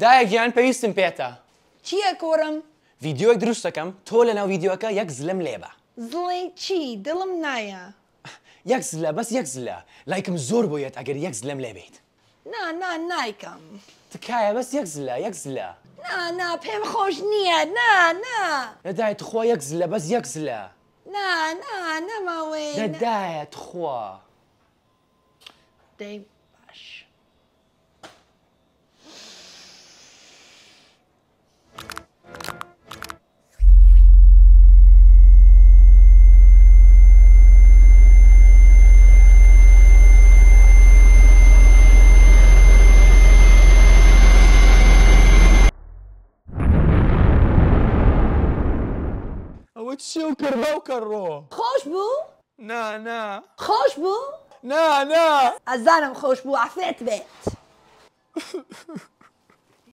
دایەکیان پێویستم پێێتە چییە کۆرم ویددیۆک دروست دەکەم تۆ لە ناو ویددیوەکە یەک زلم لێبە زڵی چی دڵم نایە یەک زلە بەس یەک زلە لایکم زۆر بۆیەت ئەگەر یەک زلم لێبێت نا نا نایکەم تکایە بەس یەک زلە یەک زلە نا نا پێم خۆش نییە نا نا لەدایت خوا یەک زلە بەس یەک زلە نا نا نەماوەی لەدایەت خوا دەی باش. ئەوە چی و کرداو کەڕۆ خۆش بوو؟ نا نا خۆش بوو؟ نا نا ئەزانم خۆش بوو عفێت بێت.